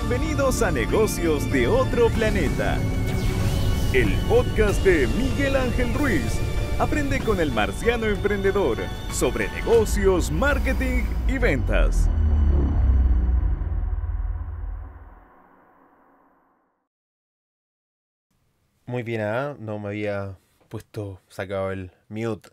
Bienvenidos a Negocios de Otro Planeta, el podcast de Miguel Ángel Ruiz. Aprende con el marciano emprendedor sobre negocios, marketing y ventas. Muy bien, ¿ah? no me había puesto, sacado el mute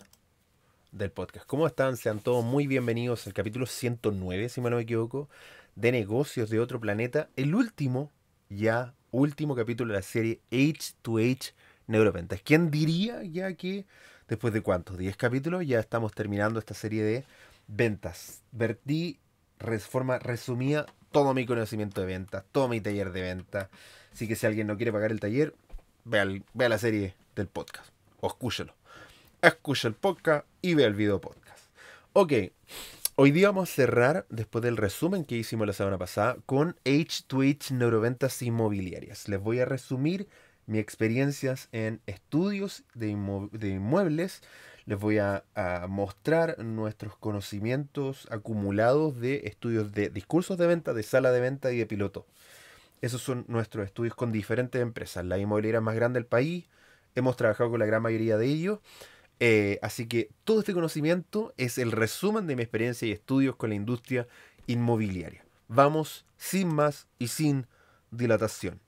del podcast. ¿Cómo están? Sean todos muy bienvenidos al capítulo 109, si me no me equivoco, de negocios de otro planeta, el último, ya último capítulo de la serie H2H Neuroventas. ¿Quién diría ya que después de cuántos? 10 capítulos ya estamos terminando esta serie de ventas. Verti, reforma resumía todo mi conocimiento de ventas, todo mi taller de ventas. Así que si alguien no quiere pagar el taller, vea, la serie del podcast o escúchelo. Escucha el podcast y vea el video podcast. Ok, Hoy día vamos a cerrar, después del resumen que hicimos la semana pasada, con H2H Neuroventas Inmobiliarias. Les voy a resumir mis experiencias en estudios de, inmuebles. Les voy a, a, mostrar nuestros conocimientos acumulados de estudios de discursos de venta, de sala de venta y de piloto. Esos son nuestros estudios con diferentes empresas. La inmobiliaria más grande del país. Hemos trabajado con la gran mayoría de ellos. Eh, así que todo este conocimiento es el resumen de mi experiencia y estudios con la industria inmobiliaria. Vamos sin más y sin dilatación.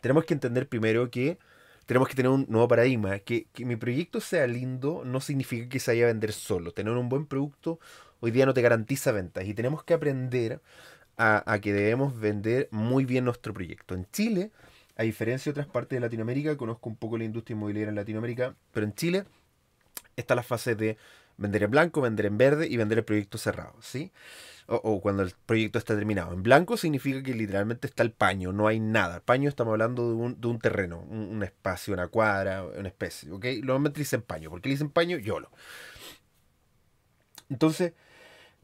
Tenemos que entender primero que tenemos que tener un nuevo paradigma. Que, mi proyecto sea lindo no significa que se vaya a vender solo. Tener un buen producto hoy día no te garantiza ventas y tenemos que aprender a que debemos vender muy bien nuestro proyecto. En Chile, a diferencia de otras partes de Latinoamérica, conozco un poco la industria inmobiliaria en Latinoamérica, pero en Chile está la fase de vender en blanco, vender en verde y vender el proyecto cerrado, ¿sí? O, cuando el proyecto está terminado. En blanco significa que literalmente está el paño, no hay nada. El paño estamos hablando de un, terreno, un, espacio, una cuadra, una especie, ¿ok? Normalmente dicen paño. ¿Por qué dicen paño? Yo lo... Entonces,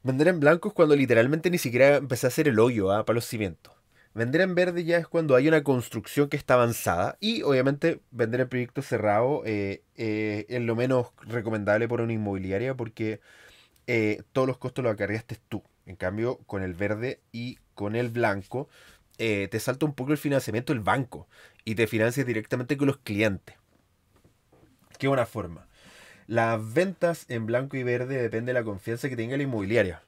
vender en blanco es cuando literalmente ni siquiera empecé a hacer el hoyo ¿ah? para los cimientos. Vender en verde ya es cuando hay una construcción que está avanzada y obviamente vender en proyecto cerrado es eh, eh, lo menos recomendable por una inmobiliaria porque eh, todos los costos los acarreaste tú. En cambio, con el verde y con el blanco te salta un poco el financiamiento del banco y te financias directamente con los clientes. Qué buena forma. Las ventas en blanco y verde depende de la confianza que tenga la inmobiliaria.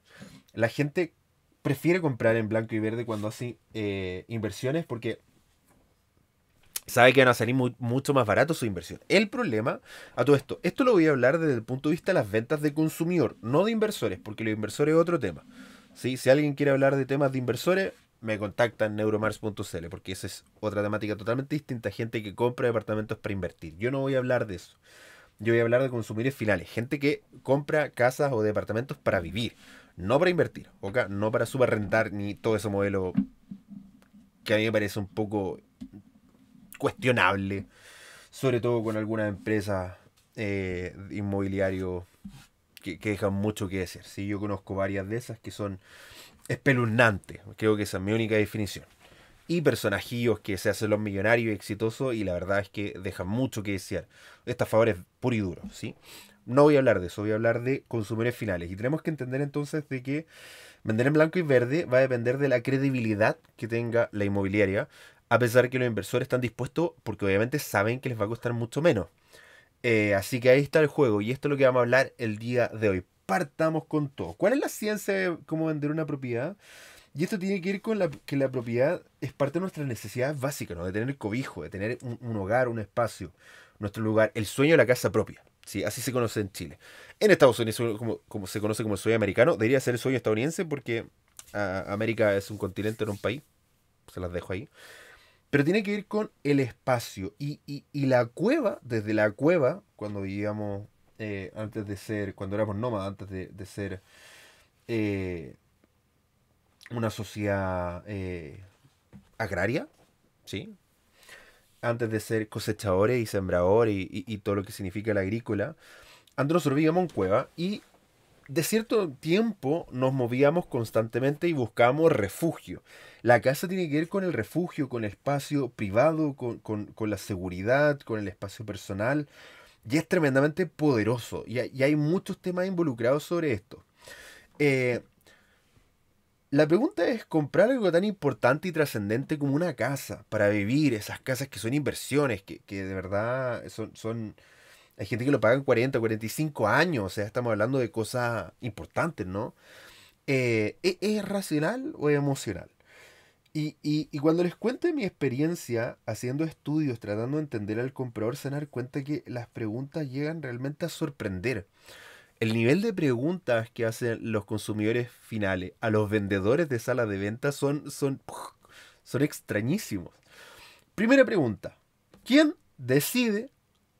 La gente prefiere comprar en blanco y verde cuando hace eh, inversiones porque sabe que van a salir mucho más barato su inversión. El problema, a todo esto, esto lo voy a hablar desde el punto de vista de las ventas de consumidor, no de inversores, porque los inversores es otro tema. ¿sí? Si alguien quiere hablar de temas de inversores, me contacta en neuromars.cl, porque esa es otra temática totalmente distinta. Gente que compra departamentos para invertir. Yo no voy a hablar de eso. Yo voy a hablar de consumidores finales, gente que compra casas o departamentos para vivir no para invertir, ¿ok? No para subarrendar ni todo ese modelo que a mí me parece un poco cuestionable, sobre todo con algunas empresas eh, que, dejan mucho que decir. ¿sí? Yo conozco varias de esas que son espeluznantes, creo que esa es mi única definición. Y personajillos que se hacen los millonarios y exitosos y la verdad es que dejan mucho que desear. Estas favor es puro y duro, ¿sí? No voy a hablar de eso, voy a hablar de consumidores finales. Y tenemos que entender entonces de que vender en blanco y verde va a depender de la credibilidad que tenga la inmobiliaria, a pesar que los inversores están dispuestos porque obviamente saben que les va a costar mucho menos. Eh, así que ahí está el juego y esto es lo que vamos a hablar el día de hoy. Partamos con todo. ¿Cuál es la ciencia de cómo vender una propiedad? Y esto tiene que ir con la, que la propiedad es parte de nuestras necesidades básicas, ¿no? De tener cobijo, de tener un, un hogar, un espacio, nuestro lugar, el sueño de la casa propia. Sí, así se conoce en Chile. En Estados Unidos, como, se conoce como soy americano, debería ser el soy estadounidense porque América es un continente, no un país. Se las dejo ahí. Pero tiene que ver con el espacio. Y, la cueva, desde la cueva, cuando vivíamos eh, antes de ser, cuando éramos nómadas, antes de, ser eh, una sociedad eh, agraria, ¿sí? antes de ser cosechadores y sembradores y, todo lo que significa la agrícola, Andros en Cueva y de cierto tiempo nos movíamos constantemente y buscábamos refugio. La casa tiene que ver con el refugio, con el espacio privado, con, con la seguridad, con el espacio personal. Y es tremendamente poderoso. Y, hay muchos temas involucrados sobre esto. Eh, la pregunta es, ¿comprar algo tan importante y trascendente como una casa para vivir? Esas casas que son inversiones, que, de verdad son, son, Hay gente que lo paga en 40, 45 años, o sea, estamos hablando de cosas importantes, ¿no? Eh, ¿e, ¿es, racional o emocional? Y, cuando les cuente mi experiencia haciendo estudios, tratando de entender al comprador, se dan cuenta que las preguntas llegan realmente a sorprender el nivel de preguntas que hacen los consumidores finales a los vendedores de salas de ventas son, son, son extrañísimos. Primera pregunta, ¿quién decide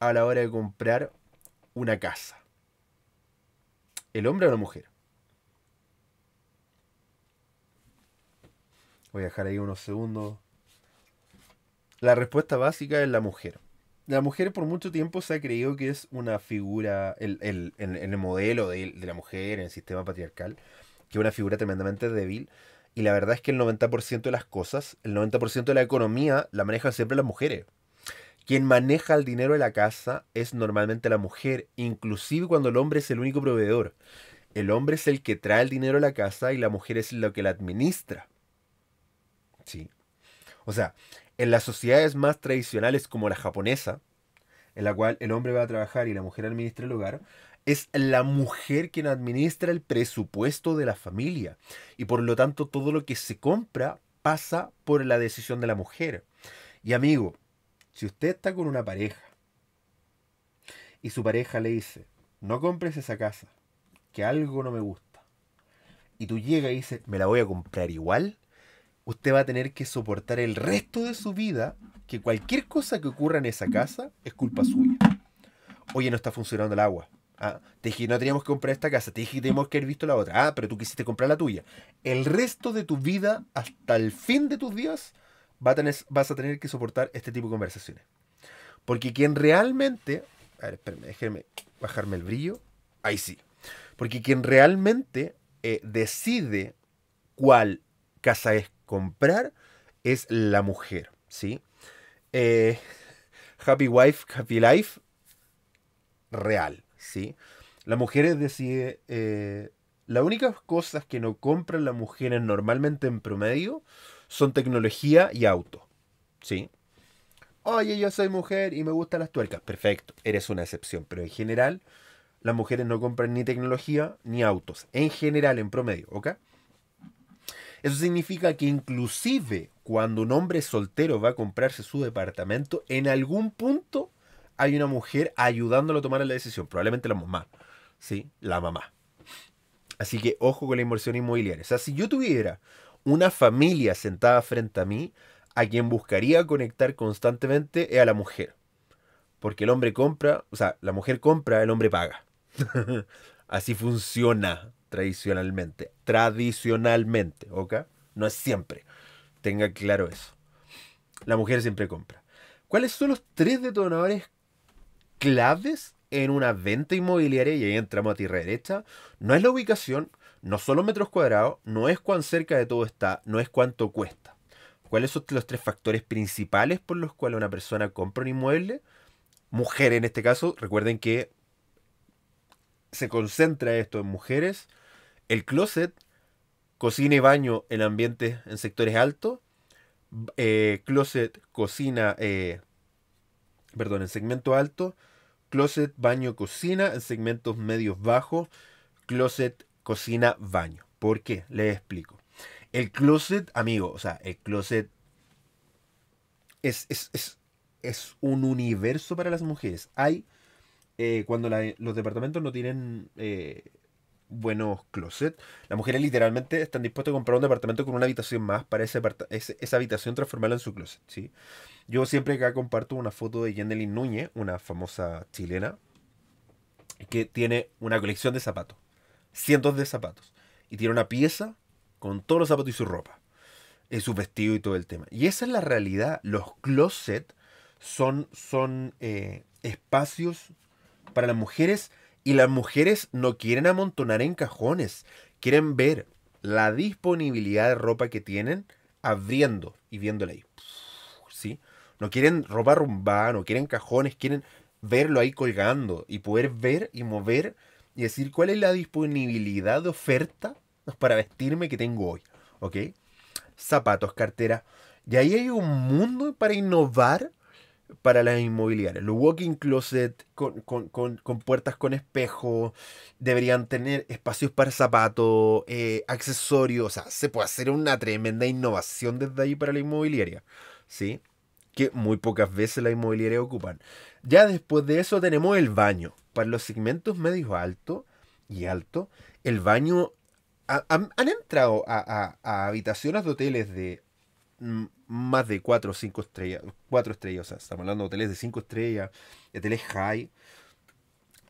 a la hora de comprar una casa? ¿El hombre o la mujer? Voy a dejar ahí unos segundos. La respuesta básica es la mujer la mujer por mucho tiempo se ha creído que es una figura, el, en, el modelo de, la mujer, en el sistema patriarcal, que es una figura tremendamente débil. Y la verdad es que el 90% de las cosas, el 90% de la economía la manejan siempre las mujeres. Quien maneja el dinero de la casa es normalmente la mujer, inclusive cuando el hombre es el único proveedor. El hombre es el que trae el dinero a la casa y la mujer es lo que la administra. Sí. O sea, en las sociedades más tradicionales como la japonesa, en la cual el hombre va a trabajar y la mujer administra el hogar, es la mujer quien administra el presupuesto de la familia. Y por lo tanto todo lo que se compra pasa por la decisión de la mujer. Y amigo, si usted está con una pareja y su pareja le dice, no compres esa casa, que algo no me gusta, y tú llegas y dices, me la voy a comprar igual, usted va a tener que soportar el resto de su vida que cualquier cosa que ocurra en esa casa es culpa suya. Oye, no está funcionando el agua. Ah, te dije, no teníamos que comprar esta casa, te dije que teníamos que haber visto la otra. Ah, pero tú quisiste comprar la tuya. El resto de tu vida, hasta el fin de tus días, vas a tener que soportar este tipo de conversaciones. Porque quien realmente... A ver, déjenme bajarme el brillo. Ahí sí. Porque quien realmente eh, decide cuál casa es comprar es la mujer, ¿sí? Eh, happy Wife, Happy Life, real, ¿sí? La mujer deciden... Eh, las únicas cosas que no compran las mujeres normalmente en promedio son tecnología y auto, ¿sí? Oye, yo soy mujer y me gustan las tuercas. Perfecto, eres una excepción, pero en general las mujeres no compran ni tecnología ni autos. En general, en promedio, ¿ok? Eso significa que inclusive cuando un hombre soltero va a comprarse su departamento, en algún punto hay una mujer ayudándolo a tomar la decisión, probablemente la mamá, ¿sí? La mamá. Así que ojo con la inversión inmobiliaria. O sea, si yo tuviera una familia sentada frente a mí, a quien buscaría conectar constantemente es a la mujer. Porque el hombre compra, o sea, la mujer compra, el hombre paga. Así funciona, tradicionalmente. Tradicionalmente, ¿ok? No es siempre. Tenga claro eso. La mujer siempre compra. ¿Cuáles son los tres detonadores claves en una venta inmobiliaria? Y ahí entramos a tierra derecha. No es la ubicación, no son los metros cuadrados, no es cuán cerca de todo está, no es cuánto cuesta. ¿Cuáles son los tres factores principales por los cuales una persona compra un inmueble? Mujer en este caso, recuerden que se concentra esto en mujeres el closet, cocina y baño en ambientes, en sectores altos. Eh, closet, cocina, eh, perdón, en segmento alto. Closet, baño, cocina en segmentos medios bajos. Closet, cocina, baño. ¿Por qué? Les explico. El closet, amigo, o sea, el closet es, es, un universo para las mujeres. Hay, eh, cuando los departamentos no tienen buenos closets. Las mujeres literalmente están dispuestas a comprar un departamento con una habitación más para ese esa habitación transformarla en su closet. ¿sí? Yo siempre acá comparto una foto de Yendelin Núñez, una famosa chilena, que tiene una colección de zapatos, cientos de zapatos, y tiene una pieza con todos los zapatos y su ropa, y su vestido y todo el tema. Y esa es la realidad. Los closets son, son eh, espacios para las mujeres y las mujeres no quieren amontonar en cajones, quieren ver la disponibilidad de ropa que tienen abriendo y viéndola ahí. ¿Sí? No quieren ropa rumbada, no quieren cajones, quieren verlo ahí colgando y poder ver y mover y decir cuál es la disponibilidad de oferta para vestirme que tengo hoy. ¿Ok? Zapatos, cartera Y ahí hay un mundo para innovar para las inmobiliarias. Los walking closet con, con, puertas con espejo deberían tener espacios para zapatos, eh, accesorios. O sea, se puede hacer una tremenda innovación desde ahí para la inmobiliaria. ¿Sí? Que muy pocas veces la inmobiliaria ocupan. Ya después de eso tenemos el baño. Para los segmentos medios alto y alto, el baño. han, entrado a habitaciones de hoteles de más de 4 o 5 estrellas, 4 estrellas, o sea, estamos hablando de hoteles de 5 estrellas, hoteles high,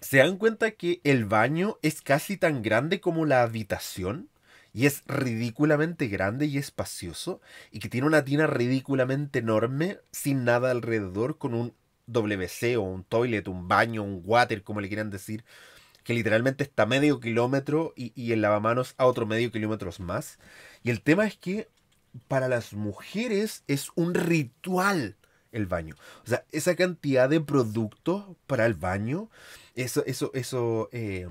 se dan cuenta que el baño es casi tan grande como la habitación y es ridículamente grande y espacioso y que tiene una tina ridículamente enorme sin nada alrededor con un WC o un toilet, un baño, un water, como le quieran decir, que literalmente está a medio kilómetro y, y el lavamanos a otro medio kilómetro más. Y el tema es que para las mujeres es un ritual el baño. O sea, esa cantidad de productos para el baño, eso, eso, eso, eh,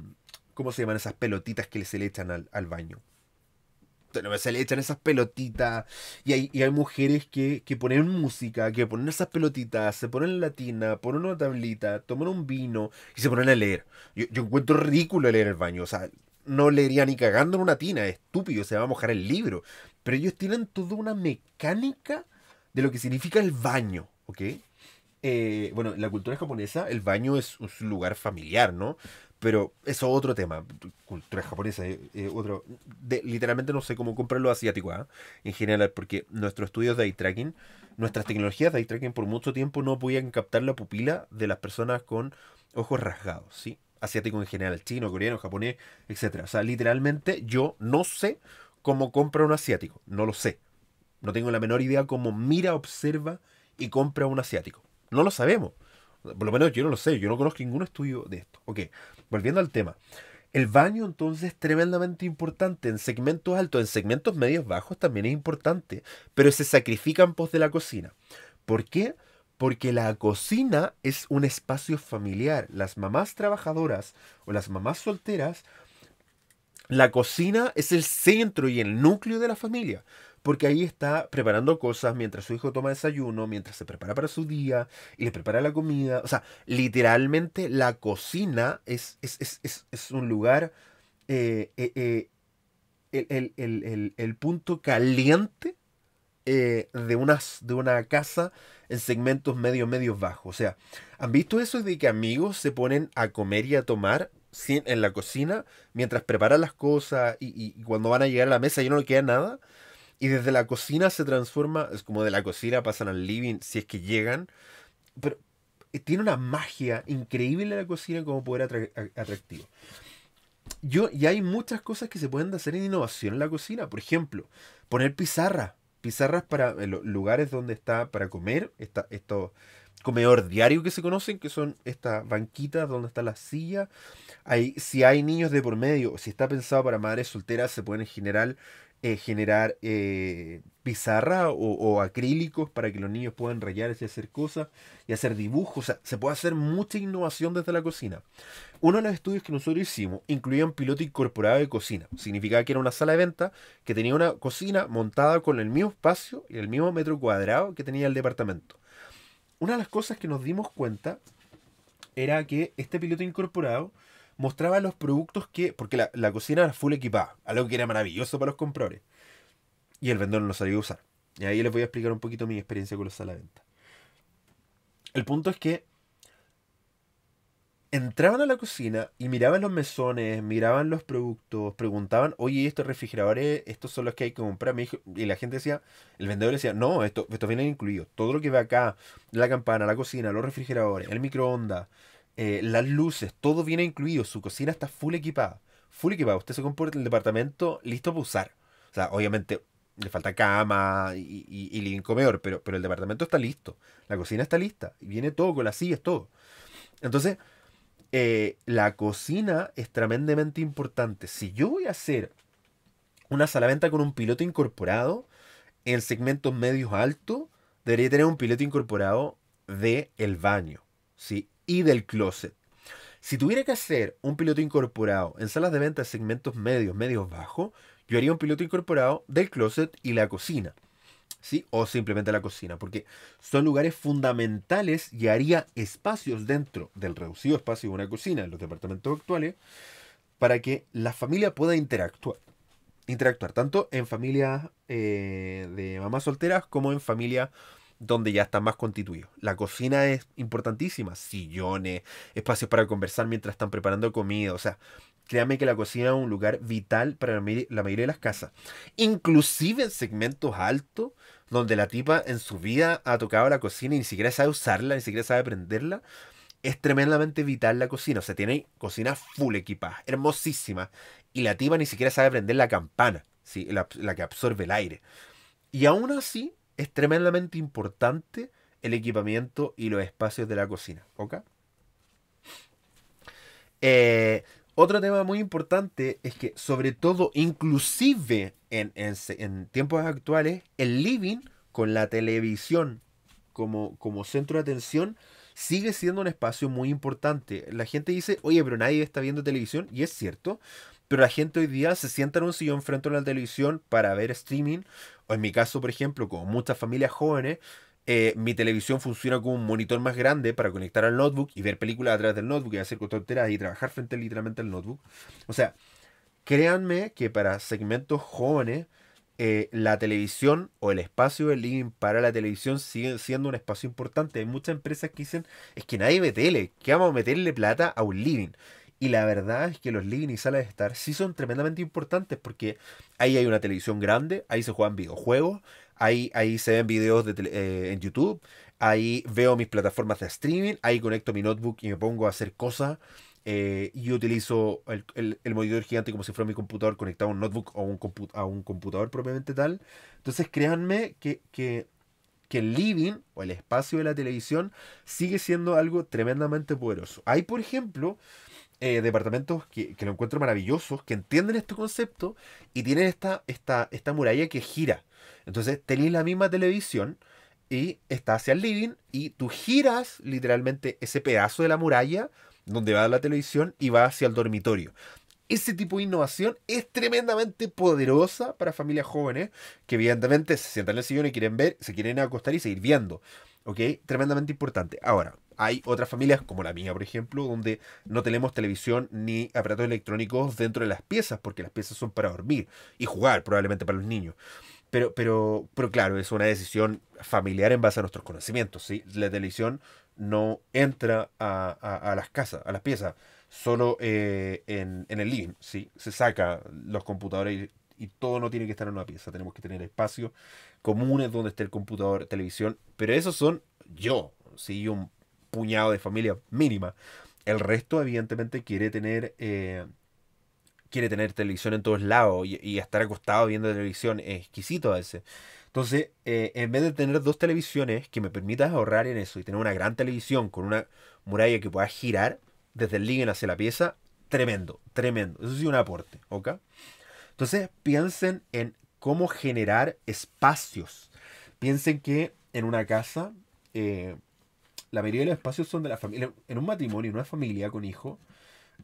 ¿cómo se llaman esas pelotitas que se le echan al, al baño? se le echan esas pelotitas. Y hay, y hay mujeres que, ponen música, que ponen esas pelotitas, se ponen en la tina, ponen una tablita, toman un vino y se ponen a leer. Yo, yo encuentro ridículo leer el baño. O sea, no leería ni cagando en una tina, estúpido, se va a mojar el libro. Pero ellos tienen toda una mecánica de lo que significa el baño, ¿ok? Eh, bueno, en la cultura japonesa, el baño es un lugar familiar, ¿no? Pero eso es otro tema. Cultura japonesa, eh, eh, otro. literalmente no sé cómo comprarlo asiático, ¿ah? En general, porque nuestros estudios de eye tracking, nuestras tecnologías de eye tracking por mucho tiempo no podían captar la pupila de las personas con ojos rasgados, ¿sí? Asiático en general, chino, coreano, japonés, etc. O sea, literalmente yo no sé cómo compra un asiático. No lo sé. No tengo la menor idea cómo mira, observa y compra un asiático. No lo sabemos. Por lo menos yo no lo sé. Yo no conozco ningún estudio de esto. Ok, volviendo al tema. El baño entonces es tremendamente importante. En segmentos altos, en segmentos medios bajos también es importante. Pero se sacrifican en pos de la cocina. ¿Por qué? Porque la cocina es un espacio familiar. Las mamás trabajadoras o las mamás solteras la cocina es el centro y el núcleo de la familia. Porque ahí está preparando cosas mientras su hijo toma desayuno, mientras se prepara para su día y le prepara la comida. O sea, literalmente la cocina es, es, un lugar, eh, eh, eh, el, el punto caliente eh, de, unas, de una casa en segmentos medio, medio bajos. O sea, ¿han visto eso de que amigos se ponen a comer y a tomar en la cocina mientras preparan las cosas y, cuando van a llegar a la mesa ya no le queda nada? Y desde la cocina se transforma, es como de la cocina pasan al living si es que llegan. Pero eh, tiene una magia increíble la cocina como poder atractivo. Yo, y hay muchas cosas que se pueden hacer en innovación en la cocina. Por ejemplo, poner pizarra pizarras para eh, los lugares donde está para comer, está, esto comedor diario que se conocen, que son estas banquitas donde está la silla. si hay niños de por medio, si está pensado para madres solteras, se pueden en general eh, generar eh, pizarra o, o, acrílicos para que los niños puedan rayar y hacer cosas y hacer dibujos. O sea, se puede hacer mucha innovación desde la cocina. Uno de los estudios que nosotros hicimos incluía un piloto incorporado de cocina. Significaba que era una sala de venta que tenía una cocina montada con el mismo espacio y el mismo metro cuadrado que tenía el departamento. Una de las cosas que nos dimos cuenta era que este piloto incorporado mostraba los productos que. Porque la, cocina era full equipada, algo que era maravilloso para los compradores. Y el vendedor no lo sabía usar. Y ahí les voy a explicar un poquito mi experiencia con los venta. El punto es que entraban a la cocina y miraban los mesones, miraban los productos, preguntaban, oye, estos refrigeradores, estos son los que hay que comprar. y la gente decía, el vendedor decía, no, esto, esto viene incluido. Todo lo que ve acá, la campana, la cocina, los refrigeradores, el microondas, eh, las luces, todo viene incluido, su cocina está full equipada, full equipada, usted se en el departamento listo para usar. O sea, obviamente le falta cama y, y, comedor, pero, pero el departamento está listo, la cocina está lista, y viene todo con las sillas, todo. Entonces, eh, la cocina es tremendamente importante. Si yo voy a hacer una sala venta con un piloto incorporado en segmentos medios altos, debería tener un piloto incorporado de el baño. ¿sí? y del closet. Si tuviera que hacer un piloto incorporado en salas de venta, segmentos medios, medios bajos, yo haría un piloto incorporado del closet y la cocina. ¿Sí? O simplemente la cocina, porque son lugares fundamentales y haría espacios dentro del reducido espacio de una cocina en los departamentos actuales para que la familia pueda interactuar. Interactuar tanto en familias eh, de mamás solteras como en familias donde ya están más constituidos... La cocina es importantísima, sillones, espacios para conversar mientras están preparando comida, o sea, créanme que la cocina es un lugar vital para la, mayoría de las casas, inclusive en segmentos altos, donde la tipa en su vida ha tocado la cocina y ni siquiera sabe usarla, ni siquiera sabe prenderla... Es tremendamente vital la cocina, o sea, tiene cocina full equipada, hermosísima, y la tipa ni siquiera sabe prender la campana, ¿sí? la que absorbe el aire. Y aún así, es tremendamente importante el equipamiento y los espacios de la cocina. Eh, otro tema muy importante es que, sobre todo, inclusive en, tiempos actuales, el living con la televisión como, como centro de atención sigue siendo un espacio muy importante. La gente dice, oye, pero nadie está viendo televisión, y es cierto, pero la gente hoy día se sienta en un sillón frente a la televisión para ver streaming, o en mi caso, por ejemplo, con muchas familias jóvenes, eh, mi televisión funciona como un monitor más grande para conectar al notebook y ver películas a través del notebook y hacer enteras y trabajar frente literalmente al notebook. O sea, créanme que para segmentos jóvenes, eh, la televisión o el espacio del living para la televisión sigue siendo un espacio importante. Hay muchas empresas que dicen, es que nadie ve tele, que vamos a meterle plata a un living. Y la verdad es que los living y salas de estar sí son tremendamente importantes porque ahí hay una televisión grande, ahí se juegan videojuegos, ahí, ahí se ven videos eh, en YouTube, ahí veo mis plataformas de streaming, ahí conecto mi notebook y me pongo a hacer cosas. Eh, y utilizo el, el, monitor gigante como si fuera mi computador conectado a un notebook o un a un computador propiamente tal. Entonces créanme que, que el living o el espacio de la televisión sigue siendo algo tremendamente poderoso. Hay, por ejemplo, eh, departamentos que, que, lo encuentro maravillosos, que entienden este concepto y tienen esta, esta, esta muralla que gira. Entonces tenés la misma televisión y está hacia el living y tú giras literalmente ese pedazo de la muralla donde va la televisión y va hacia el dormitorio. Ese tipo de innovación es tremendamente poderosa para familias jóvenes que evidentemente se sientan en el sillón y quieren ver, se quieren acostar y seguir viendo. ¿Ok? Tremendamente importante. Ahora, hay otras familias, como la mía, por ejemplo, donde no tenemos televisión ni aparatos electrónicos dentro de las piezas, porque las piezas son para dormir y jugar, probablemente para los niños. Pero, pero, pero claro, es una decisión familiar en base a nuestros conocimientos. La televisión no entra a, las casas, a las piezas, solo eh, en, el living. ¿sí? Se saca los computadores y, todo no tiene que estar en una pieza. Tenemos que tener espacios comunes donde esté el computador, televisión. Pero esos son yo, sí, un puñado de familia mínima. El resto, evidentemente, quiere tener. Eh, quiere tener televisión en todos lados y, estar acostado viendo televisión es exquisito a veces. Entonces, eh, en vez de tener dos televisiones que me permitas ahorrar en eso y tener una gran televisión con una muralla que pueda girar desde el living hacia la pieza, tremendo, tremendo. Eso sí, un aporte, ¿ok? Entonces, piensen en cómo generar espacios. Piensen que en una casa eh, la mayoría de los espacios son de la familia. En un matrimonio, en una familia con hijos,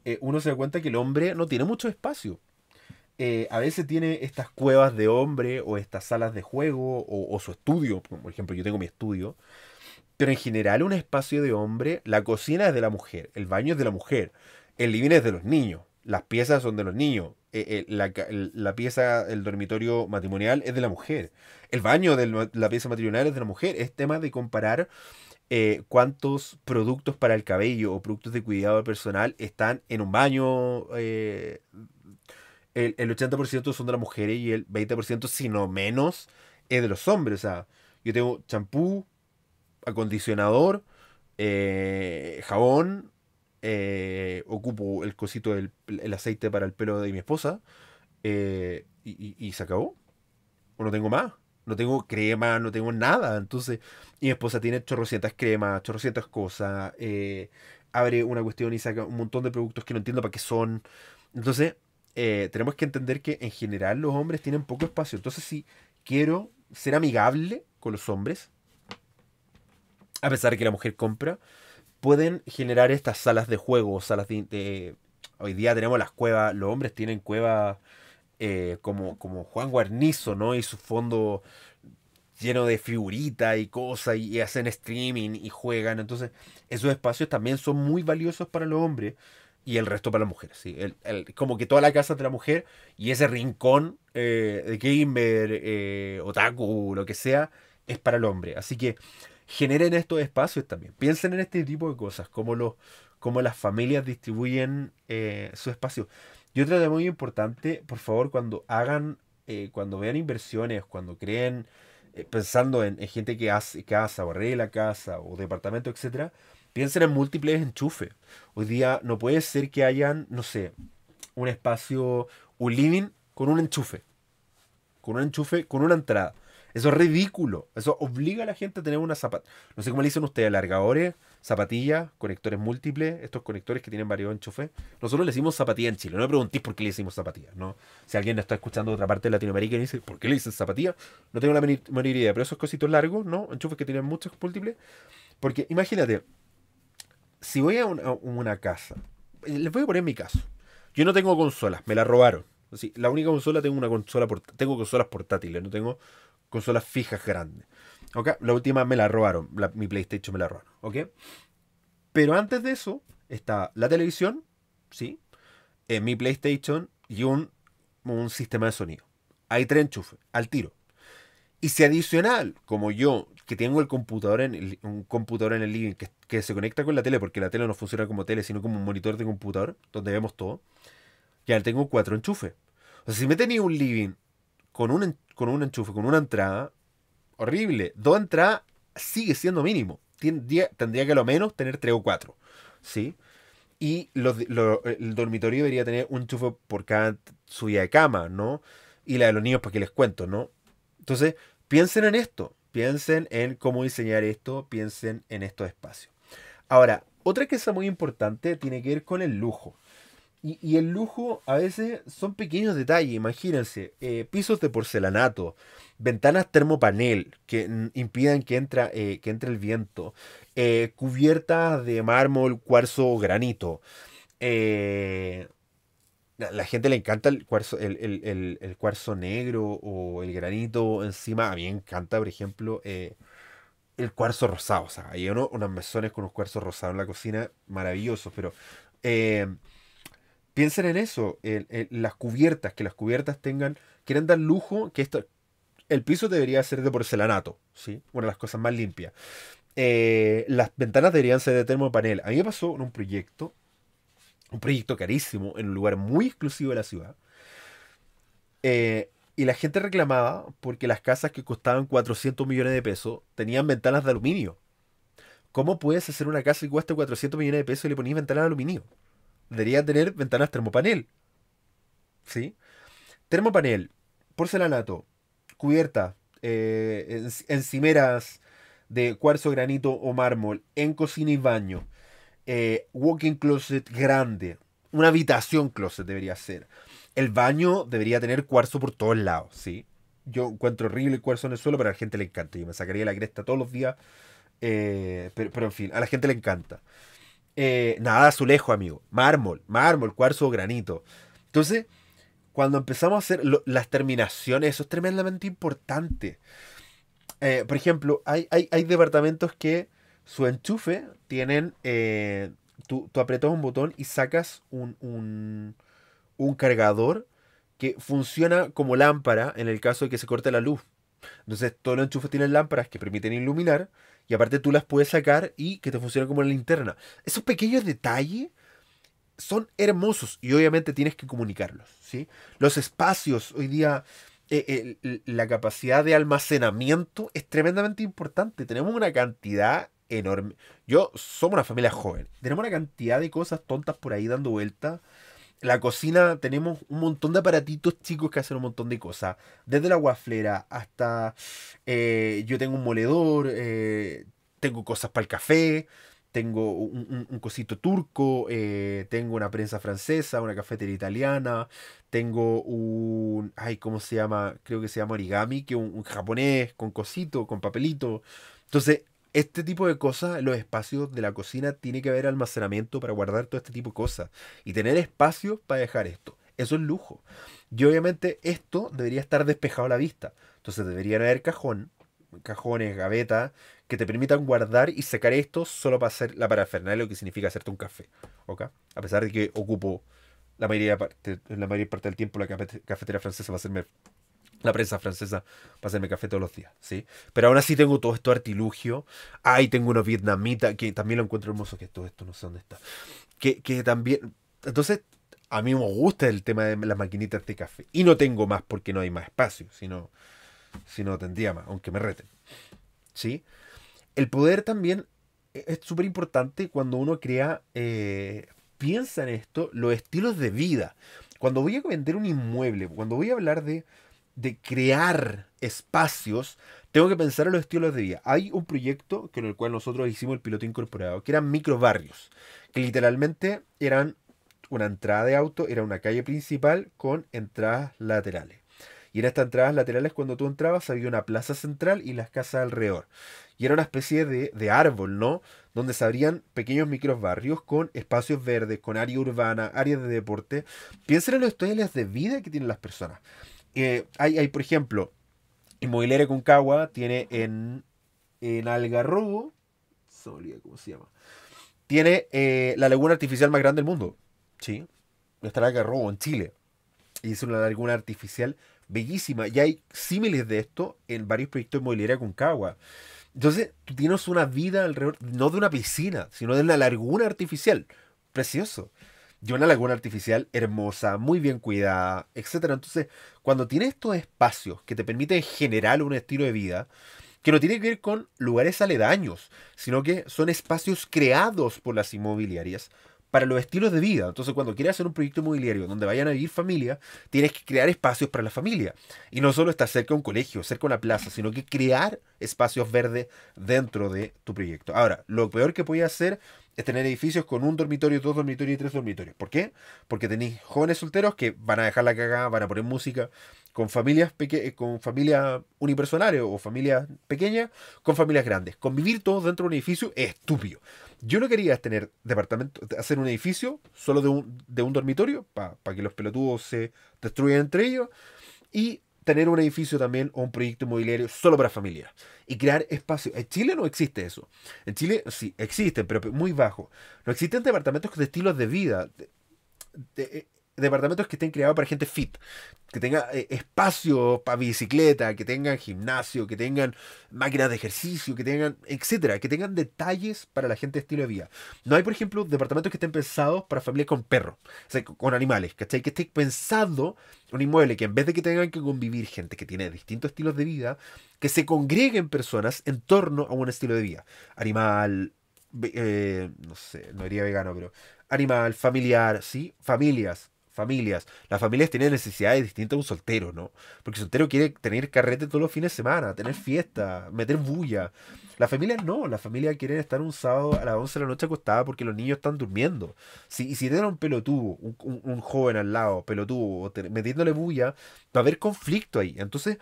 eh, uno se da cuenta que el hombre no tiene mucho espacio. Eh, a veces tiene estas cuevas de hombre o estas salas de juego o, su estudio. Por ejemplo, yo tengo mi estudio. Pero en general un espacio de hombre, la cocina es de la mujer, el baño es de la mujer, el living es de los niños, las piezas son de los niños, eh, la, la, pieza, el dormitorio matrimonial es de la mujer, el baño de la pieza matrimonial es de la mujer. Es tema de comparar eh, cuántos productos para el cabello o productos de cuidado personal están en un baño. Eh, el, 80% son de las mujeres y el 20%, si no menos, es de los hombres. O sea, yo tengo champú, acondicionador, eh, jabón, ocupo el cosito del el aceite para el pelo de mi esposa y, y se acabó. O no tengo más, no tengo crema, no tengo nada. Entonces, y mi esposa tiene chorrocientas cremas, chorrocientas cosas. Eh, abre una cuestión y saca un montón de productos que no entiendo para qué son. Entonces, eh, tenemos que entender que en general los hombres tienen poco espacio. Entonces, si quiero ser amigable con los hombres, a pesar de que la mujer compra, pueden generar estas salas de juego, salas hoy día tenemos las cuevas, los hombres tienen cuevas eh, como, como Juan Guarnizo, ¿no? Y su fondo lleno de figuritas y cosas y, hacen streaming y juegan. Entonces, esos espacios también son muy valiosos para los hombres y el resto para las mujeres. ¿sí? como que toda la casa de la mujer y ese rincón eh, de gamer, eh, otaku, lo que sea, es para el hombre. Así que generen estos espacios también. Piensen en este tipo de cosas, como los cómo las familias distribuyen eh, su espacio. Y otra cosa muy importante, por favor, cuando hagan, eh, cuando vean inversiones, cuando creen eh, pensando en, gente que hace casa o arregla casa o departamento, etc piensen en múltiples enchufes. Hoy día no puede ser que hayan, no sé, un espacio, un living con un enchufe. Con un enchufe, con una entrada. Eso es ridículo. Eso obliga a la gente a tener una zapata. No sé cómo le dicen ustedes, alargadores zapatillas, conectores múltiples, estos conectores que tienen varios enchufes. Nosotros le decimos zapatilla en Chile, no me preguntéis por qué le decimos zapatilla, ¿no? Si alguien está escuchando de otra parte de Latinoamérica y dice, ¿por qué le dicen zapatilla? No tengo la menor idea, pero esos cositos largos, ¿no? Enchufes que tienen muchos múltiples. Porque imagínate, si voy a una, casa, eh, les voy a poner mi caso. Yo no tengo consolas, me la robaron. la única consola tengo una consola tengo consolas portátiles, no tengo consolas fijas grandes. La última me la robaron, mi PlayStation me la robaron, ¿ok? Pero antes de eso está la televisión, ¿sí? En eh, mi PlayStation y un, un sistema de sonido. Hay tres enchufes, al tiro. Y si adicional, como yo, que tengo el computador en un computador en el living que, se conecta con la tele, porque la tele no funciona como tele, sino como un monitor de computador, donde vemos todo, ya tengo cuatro enchufes. O sea, si me tenía un living con un, con un enchufe, con una entrada, horrible. Dos entradas sigue siendo mínimo. Tendría, que lo menos tener tres o cuatro. ¿Sí? Y el dormitorio debería tener un chufo por cada suya de cama, ¿no? Y la de los niños, para que les cuento, ¿no? Entonces, piensen en esto. Piensen en cómo diseñar esto. Piensen en estos espacios. Ahora, otra cosa muy importante tiene que ver con el lujo. Y, el lujo a veces son pequeños detalles, imagínense, eh, pisos de porcelanato, ventanas termopanel que impidan que, entra, eh, que entre el viento, eh, cubiertas de mármol, cuarzo o granito. la gente le encanta el cuarzo, el, cuarzo negro o el granito encima. A mí me encanta, por ejemplo, el cuarzo rosado. O sea, hay uno, unas mesones con unos cuarzos rosados en la cocina, maravilloso, pero piensen en eso, las cubiertas, que las cubiertas tengan, quieren dar lujo, que esto, el piso debería ser de porcelanato, ¿sí? Una de las cosas más limpias. Eh, las ventanas deberían ser de termopanel. A mí me pasó en un proyecto, un proyecto carísimo, en un lugar muy exclusivo de la ciudad. Eh, y la gente reclamaba porque las casas que costaban 400 millones de pesos tenían ventanas de aluminio. ¿Cómo puedes hacer una casa que cueste 400 millones de pesos y le pones ventanas de aluminio? debería tener ventanas termopanel. ¿Sí? Termopanel, porcelanato, cubierta, eh, encimeras de cuarzo, granito o mármol, en cocina y baño, eh, Walking closet grande, una habitación closet debería ser. El baño debería tener cuarzo por todos lados, ¿sí? Yo encuentro horrible el cuarzo en el suelo, pero a la gente le encanta. Yo me sacaría la cresta todos los días. Eh, pero, pero en fin, a la gente le encanta. Eh, nada azulejo, amigo. Mármol, mármol, cuarzo o granito. Entonces, cuando empezamos a hacer las terminaciones, eso es tremendamente importante. Eh, por ejemplo, hay, departamentos que su enchufe tienen. Eh, tú, apretas un botón y sacas un, un, un cargador que funciona como lámpara en el caso de que se corte la luz. Entonces, todos los enchufes tienen lámparas que permiten iluminar y aparte tú las puedes sacar y que te funcionen como una linterna. Esos pequeños detalles son hermosos y obviamente tienes que comunicarlos. ¿sí? Los espacios, hoy día eh, la capacidad de almacenamiento es tremendamente importante. Tenemos una cantidad enorme. Yo somos una familia joven. Tenemos una cantidad de cosas tontas por ahí dando vueltas la cocina tenemos un montón de aparatitos chicos que hacen un montón de cosas. Desde la guaflera hasta eh, yo tengo un moledor, eh, tengo cosas para el café, tengo un, cosito turco, eh, tengo una prensa francesa, una cafetera italiana, tengo un, ay, ¿cómo se llama? Creo que se llama origami, que es un japonés con cosito, con papelito. Entonces, este tipo de cosas, los espacios de la cocina, tiene que haber almacenamiento para guardar todo este tipo de cosas. Y tener espacio para dejar esto. Eso es lujo. Y obviamente esto debería estar despejado a la vista. Entonces deberían haber cajón, cajones, gavetas, que te permitan guardar y secar esto solo para hacer la parafernalia, lo que significa hacerte un café. ¿Ok? A pesar de que ocupo la mayoría, la mayor parte del tiempo la cafetera francesa va a hacerme la prensa francesa para café todos los días, ¿sí? Pero aún así tengo todo esto artilugio. Ahí tengo unos vietnamita que también lo encuentro hermoso, que todo esto no sé dónde está. Que, también... Entonces, a mí me gusta el tema de las maquinitas de café. Y no tengo más porque no hay más espacio, sino si no tendría más, aunque me reten. ¿Sí? El poder también e, es súper importante cuando uno crea, eh, piensa en esto, los estilos de vida. Cuando voy a vender un inmueble, cuando voy a hablar de de crear espacios, tengo que pensar en los estilos de vida. Hay un proyecto con el cual nosotros hicimos el piloto incorporado, que eran microbarrios, que literalmente eran una entrada de auto, era una calle principal con entradas laterales. Y en estas entradas laterales, cuando tú entrabas, había una plaza central y las casas alrededor. Y era una especie de, árbol, ¿no? Donde se abrían pequeños microbarrios con espacios verdes, con área urbana, áreas de deporte. Piensen en los estilos de vida que tienen las personas hay, por ejemplo, Inmobiliaria Concagua tiene en, en Algarrobo, cómo se llama, tiene eh, la laguna artificial más grande del mundo, ¿sí? Está Algarrobo, en Chile. Y es una laguna artificial bellísima. Y hay símiles de esto en varios proyectos de Inmobiliaria Concagua. Entonces, tú tienes una vida alrededor, no de una piscina, sino de una laguna artificial. Precioso y una laguna artificial hermosa, muy bien cuidada, etcétera... Entonces, cuando tienes estos espacios que te permiten generar un estilo de vida, que no tiene que ver con lugares aledaños, sino que son espacios creados por las inmobiliarias para los estilos de vida. Entonces, cuando quieres hacer un proyecto inmobiliario donde vayan a vivir familia, tienes que crear espacios para la familia. Y no solo estar cerca de un colegio, cerca de una plaza, sino que crear espacios verdes dentro de tu proyecto. Ahora, lo peor que podías hacer es tener edificios con un dormitorio, dos dormitorios y tres dormitorios. ¿Por qué? Porque tenéis jóvenes solteros que van a dejar la cagada, van a poner música, con familias eh, con familias unipersonales o familias pequeñas, con familias grandes. Convivir todos dentro de un edificio es estúpido. Yo no quería tener departamento, hacer un edificio solo de un, de un dormitorio, para que los pelotudos se destruyan entre ellos, y tener un edificio también o un proyecto inmobiliario solo para familias y crear espacio. En Chile no existe eso. En Chile sí existe, pero muy bajo. No existen departamentos de estilos de vida. de, departamentos que estén creados para gente fit, que tenga eh, espacio para bicicleta, que tengan gimnasio, que tengan máquinas de ejercicio, que tengan, etcétera, que tengan detalles para la gente de estilo de vida. No hay, por ejemplo, departamentos que estén pensados para familias con perros, o sea, con animales, ¿cachai? Que esté pensado un inmueble que en vez de que tengan que convivir gente que tiene distintos estilos de vida, que se congreguen personas en torno a un estilo de vida. Animal, eh, no sé, no diría vegano, pero animal, familiar, ¿sí? Familias, familias. Las familias tienen necesidades distintas a un soltero, ¿no? Porque el soltero quiere tener carrete todos los fines de semana, tener fiesta, meter bulla. Las familias no, las familias quieren estar un sábado a las 11 de la noche acostada porque los niños están durmiendo. Si, y si tienen un pelotudo, un, un, joven al lado, pelotudo, metiéndole bulla, va a haber conflicto ahí. Entonces,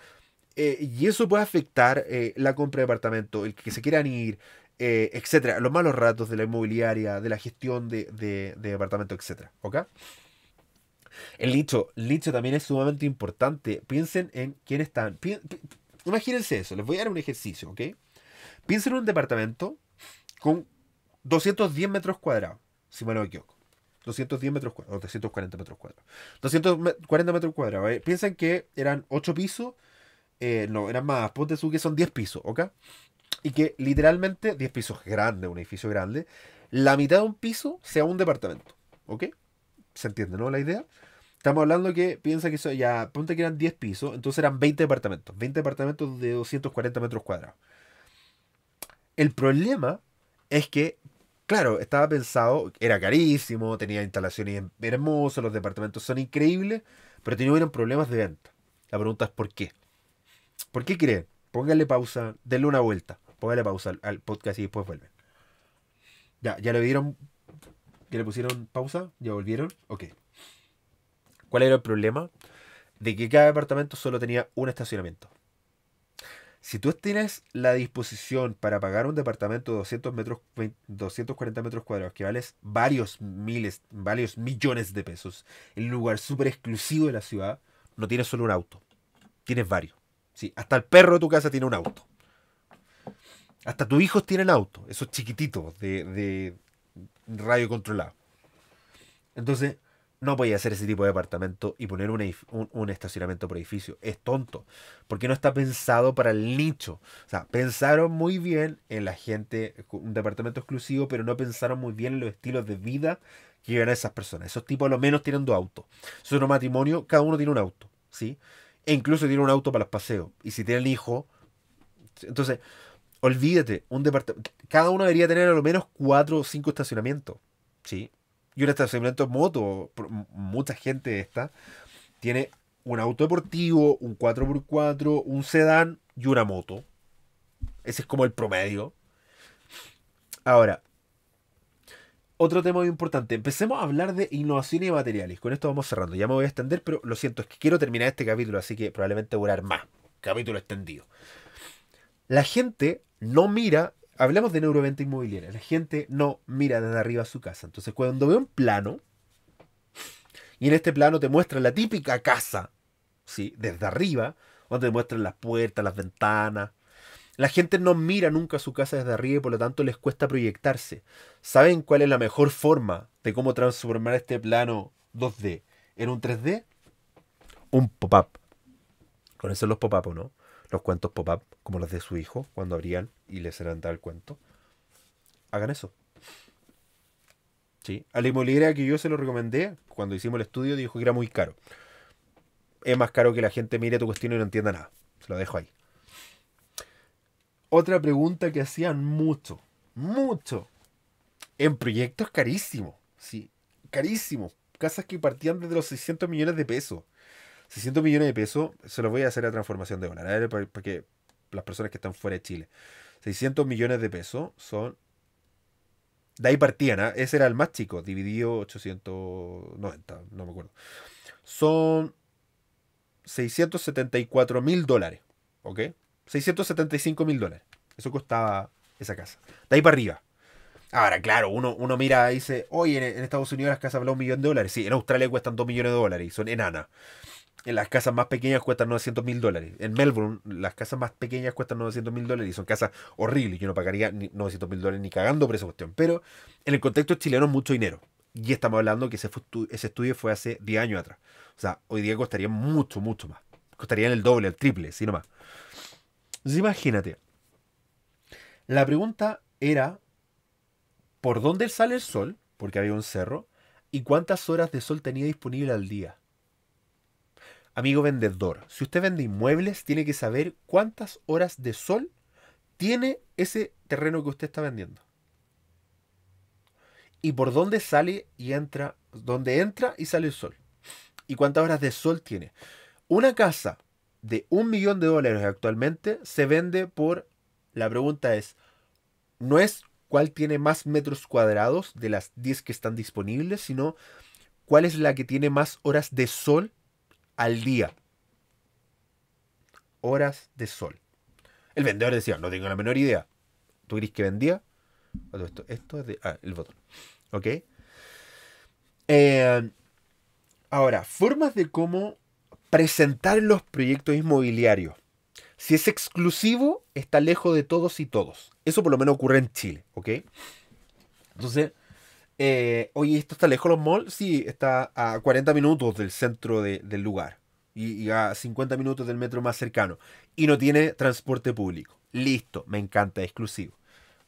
eh, y eso puede afectar eh, la compra de apartamento, el que se quieran ir, eh, etcétera, los malos ratos de la inmobiliaria, de la gestión de, de, departamento, etcétera, ¿ok? El nicho, también es sumamente importante. Piensen en quién están. imagínense eso, les voy a dar un ejercicio, ¿ok? Piensen en un departamento con 210 metros cuadrados, si me lo equivoco. 210 metros cuadrados, 240 metros cuadrados. 240 metros cuadrados. ¿eh? Piensen que eran 8 pisos, eh, no, eran más, ponte su que son 10 pisos, ¿ok? Y que literalmente, 10 pisos grandes, un edificio grande, la mitad de un piso sea un departamento, ¿ok? ¿Se entiende, no? La idea. Estamos hablando que piensa que eso ya, ponte que eran 10 pisos, entonces eran 20 departamentos, 20 departamentos de 240 metros cuadrados. El problema es que, claro, estaba pensado, era carísimo, tenía instalaciones hermosas, los departamentos son increíbles, pero tuvieron problemas de venta. La pregunta es ¿por qué? ¿Por qué creen? Pónganle pausa, denle una vuelta, póngale pausa al, podcast y después vuelven. Ya, ya le dieron, que le pusieron pausa, ya volvieron, ok. ¿Cuál era el problema? De que cada departamento solo tenía un estacionamiento. Si tú tienes la disposición para pagar un departamento de 240 metros cuadrados, que vales varios miles, varios millones de pesos, en un lugar súper exclusivo de la ciudad, no tienes solo un auto, tienes varios. Sí, hasta el perro de tu casa tiene un auto. Hasta tus hijos tienen auto, esos chiquititos de, de radio controlado. Entonces, no podía hacer ese tipo de departamento y poner un, estacionamiento por edificio. Es tonto, porque no está pensado para el nicho. O sea, pensaron muy bien en la gente, un departamento exclusivo, pero no pensaron muy bien en los estilos de vida que llevan a esas personas. Esos tipos a lo menos tienen dos autos. es un matrimonio, cada uno tiene un auto, ¿sí? E incluso tiene un auto para los paseos. Y si tienen hijo, entonces, olvídate, un departamento, cada uno debería tener a lo menos cuatro o cinco estacionamientos, ¿sí? y un estacionamiento moto, Mucha gente esta tiene un auto deportivo, un 4x4, un sedán y una moto. Ese es como el promedio. Ahora, otro tema muy importante. Empecemos a hablar de innovación y materiales. Con esto vamos cerrando. Ya me voy a extender, pero lo siento, es que quiero terminar este capítulo, así que probablemente durar más. Capítulo extendido. La gente no mira Hablamos de neuroventa inmobiliaria. La gente no mira desde arriba a su casa. Entonces, cuando ve un plano, y en este plano te muestra la típica casa, ¿sí? desde arriba, donde te muestran las puertas, las ventanas. La gente no mira nunca su casa desde arriba y por lo tanto les cuesta proyectarse. ¿Saben cuál es la mejor forma de cómo transformar este plano 2D en un 3D? Un pop-up. Conocen los pop-up, ¿no? los cuentos pop-up, como los de su hijo, cuando abrían y les eran el cuento. Hagan eso. ¿Sí? A la inmobiliaria que yo se lo recomendé, cuando hicimos el estudio, dijo que era muy caro. Es más caro que la gente mire tu cuestión y no entienda nada. Se lo dejo ahí. Otra pregunta que hacían mucho, mucho. En proyectos carísimos, sí, carísimos. Casas que partían desde los 600 millones de pesos. 600 millones de pesos, se los voy a hacer a transformación de dólar, a ver, las personas que están fuera de Chile. 600 millones de pesos son... De ahí partían, ¿ah? ese era el más chico, dividido 890, no me acuerdo. Son 674 mil dólares, ¿ok? 675 mil dólares. Eso costaba esa casa. De ahí para arriba. Ahora, claro, uno, uno mira y dice, oye, en, Estados Unidos las casas Hablan un millón de dólares. Sí, en Australia cuestan 2 millones de dólares y son enanas en las casas más pequeñas cuestan 900 mil dólares. En Melbourne, las casas más pequeñas cuestan 900 mil dólares y son casas horribles. Yo no pagaría 900 mil dólares ni cagando por esa cuestión. Pero en el contexto chileno, es mucho dinero. Y estamos hablando que ese, estudio fue hace 10 años atrás. O sea, hoy día costaría mucho, mucho más. Costarían el doble, el triple, si no más. imagínate. La pregunta era: ¿por dónde sale el sol? Porque había un cerro. ¿Y cuántas horas de sol tenía disponible al día? Amigo vendedor, si usted vende inmuebles, tiene que saber cuántas horas de sol tiene ese terreno que usted está vendiendo. Y por dónde sale y entra, dónde entra y sale el sol. Y cuántas horas de sol tiene. Una casa de un millón de dólares actualmente se vende por, la pregunta es, no es cuál tiene más metros cuadrados de las 10 que están disponibles, sino cuál es la que tiene más horas de sol al día. Horas de sol. El vendedor decía, no tengo la menor idea. ¿Tú crees que vendía? Esto, es de... Ah, el botón. ¿Ok? Eh, ahora, formas de cómo presentar los proyectos inmobiliarios. Si es exclusivo, está lejos de todos y todos. Eso por lo menos ocurre en Chile, ¿ok? Entonces, eh, oye, ¿esto está lejos los malls? Sí, está a 40 minutos del centro del lugar y, a 50 minutos del metro más cercano. Y no tiene transporte público. Listo, me encanta, exclusivo.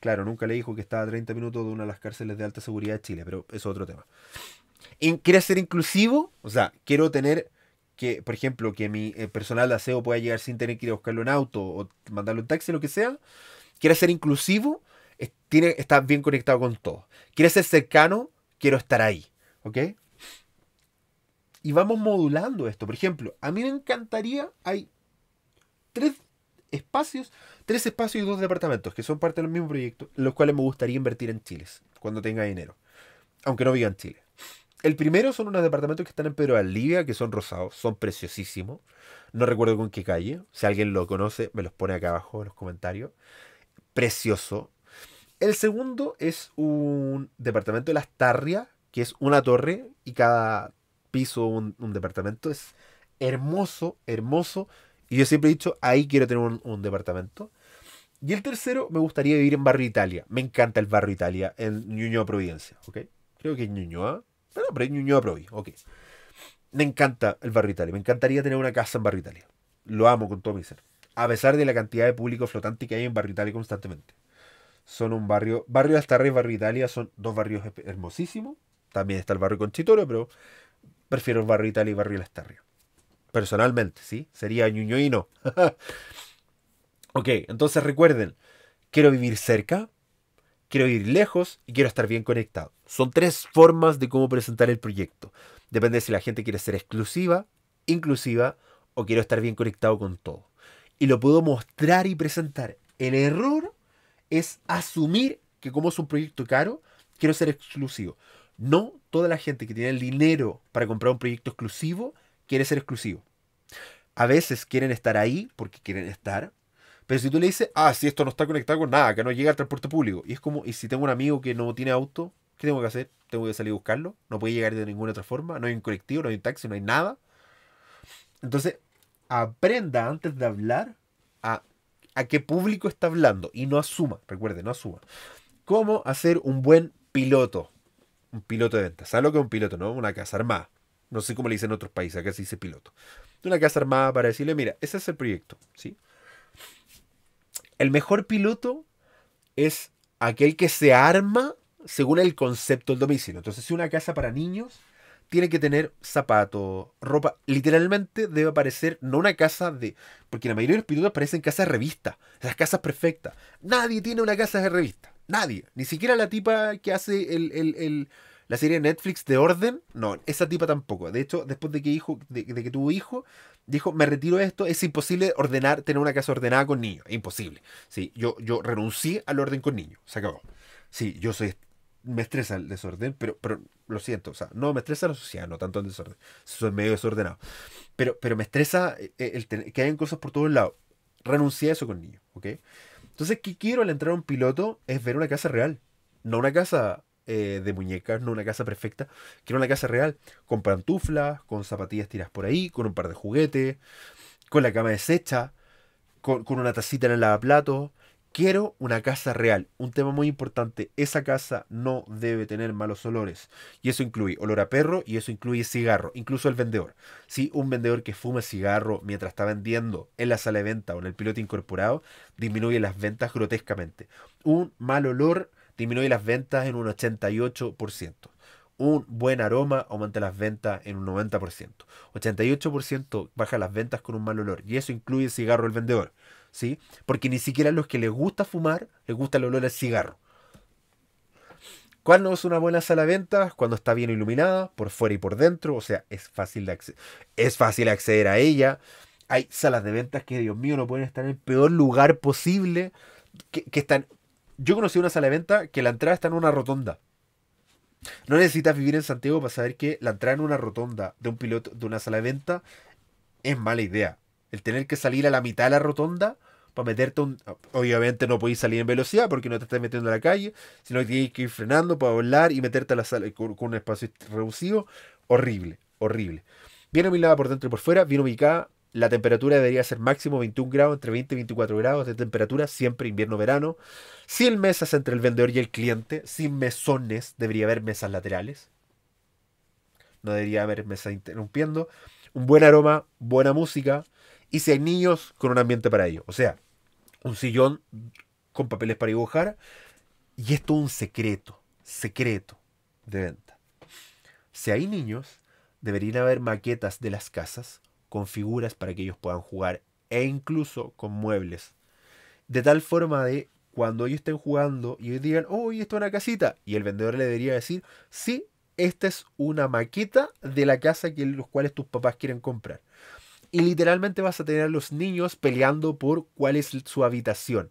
Claro, nunca le dijo que está a 30 minutos de una de las cárceles de alta seguridad de Chile, pero es otro tema. ¿Quiere ser inclusivo? O sea, quiero tener que, por ejemplo, que mi eh, personal de aseo pueda llegar sin tener que ir a buscarlo en auto o mandarlo en taxi, lo que sea. ¿Quiere ser inclusivo? está bien conectado con todo. quiere ser cercano? Quiero estar ahí. ¿Ok? Y vamos modulando esto. Por ejemplo, a mí me encantaría, hay tres espacios, tres espacios y dos departamentos que son parte del mismo proyecto, los cuales me gustaría invertir en Chile, cuando tenga dinero, aunque no viva en Chile. El primero son unos departamentos que están en Pedro Alivia, que son rosados, son preciosísimos. No recuerdo con qué calle. Si alguien lo conoce, me los pone acá abajo en los comentarios. Precioso. El segundo es un departamento de las Tarrias, que es una torre y cada piso un, departamento. Es hermoso, hermoso. Y yo siempre he dicho, ahí quiero tener un, departamento. Y el tercero, me gustaría vivir en Barrio Italia. Me encanta el Barrio Italia, en Ñuñoa, Providencia. ¿ok? Creo que es Ñuñoa. No, pero es Ñuñoa, Providencia. ok. Me encanta el Barrio Italia. Me encantaría tener una casa en Barrio Italia. Lo amo con todo mi ser. A pesar de la cantidad de público flotante que hay en Barrio Italia constantemente son un barrio, barrio de y barrio Italia son dos barrios hermosísimos. También está el barrio Conchitoro, pero prefiero el barrio Italia y barrio Astarria. Personalmente, ¿sí? Sería y no. ok, entonces recuerden, quiero vivir cerca, quiero vivir lejos y quiero estar bien conectado. Son tres formas de cómo presentar el proyecto. Depende si la gente quiere ser exclusiva, inclusiva o quiero estar bien conectado con todo. Y lo puedo mostrar y presentar. en error es asumir que como es un proyecto caro, quiero ser exclusivo. No toda la gente que tiene el dinero para comprar un proyecto exclusivo quiere ser exclusivo. A veces quieren estar ahí porque quieren estar, pero si tú le dices, ah, si esto no está conectado con nada, que no llega al transporte público, y es como, y si tengo un amigo que no tiene auto, ¿qué tengo que hacer? Tengo que salir a buscarlo, no puede llegar de ninguna otra forma, no hay un colectivo, no hay un taxi, no hay nada. Entonces, aprenda antes de hablar a a qué público está hablando y no asuma, recuerde, no asuma. ¿Cómo hacer un buen piloto? Un piloto de ventas. ¿Sabes lo que es un piloto? No? Una casa armada. No sé cómo le dicen en otros países, acá se dice piloto. Una casa armada para decirle, mira, ese es el proyecto, ¿sí? El mejor piloto es aquel que se arma según el concepto del domicilio. Entonces, si una casa para niños tiene que tener zapatos, ropa. Literalmente debe aparecer no una casa de. Porque la mayoría de los pilotos parecen casas de revista, las casas perfectas. Nadie tiene una casa de revista. Nadie. Ni siquiera la tipa que hace el, la serie de Netflix de Orden. No, esa tipa tampoco. De hecho, después de que, de, que tuvo hijo, dijo: Me retiro de esto. Es imposible ordenar, tener una casa ordenada con niños. Imposible. Sí, yo, yo renuncié al orden con niños. Se acabó. Sí, yo soy me estresa el desorden, pero, pero lo siento, o sea, no me estresa la sociedad, no tanto el desorden, soy medio desordenado, pero, pero me estresa eh, eh, el, que hayan cosas por todos lados. Renuncié a eso con niños, ¿ok? Entonces, ¿qué quiero al entrar a un piloto? Es ver una casa real, no una casa eh, de muñecas, no una casa perfecta, quiero una casa real, con pantuflas, con zapatillas tiras por ahí, con un par de juguetes, con la cama deshecha, con, con una tacita en el lavaplatos, Quiero una casa real. Un tema muy importante. Esa casa no debe tener malos olores. Y eso incluye olor a perro y eso incluye cigarro. Incluso el vendedor. Si un vendedor que fuma cigarro mientras está vendiendo en la sala de venta o en el piloto incorporado, disminuye las ventas grotescamente. Un mal olor disminuye las ventas en un 88%. Un buen aroma aumenta las ventas en un 90%. 88% baja las ventas con un mal olor. Y eso incluye cigarro el vendedor. ¿sí? Porque ni siquiera a los que les gusta fumar les gusta el olor al cigarro. no es una buena sala de ventas? Cuando está bien iluminada, por fuera y por dentro, o sea, es fácil, de es fácil acceder a ella. Hay salas de ventas que, Dios mío, no pueden estar en el peor lugar posible, que, están... Yo conocí una sala de ventas que la entrada está en una rotonda. No necesitas vivir en Santiago para saber que la entrada en una rotonda de un piloto de una sala de ventas es mala idea. El tener que salir a la mitad de la rotonda para meterte un... Obviamente no podéis salir en velocidad porque no te estás metiendo a la calle, sino que tienes que ir frenando para volar y meterte a la sala con, un espacio reducido. Horrible, horrible. Bien humilada por dentro y por fuera, bien ubicada. La temperatura debería ser máximo 21 grados, entre 20 y 24 grados de temperatura, siempre invierno-verano. 100 mesas entre el vendedor y el cliente, sin mesones, debería haber mesas laterales. No debería haber mesas interrumpiendo. Un buen aroma, buena música. Y si hay niños, con un ambiente para ellos. O sea, un sillón con papeles para dibujar. Y esto un secreto, secreto de venta. Si hay niños, deberían haber maquetas de las casas con figuras para que ellos puedan jugar e incluso con muebles. De tal forma de cuando ellos estén jugando y ellos digan, oh, esto es una casita. Y el vendedor le debería decir, sí, esta es una maqueta de la casa que los cuales tus papás quieren comprar. Y literalmente vas a tener a los niños peleando por cuál es su habitación.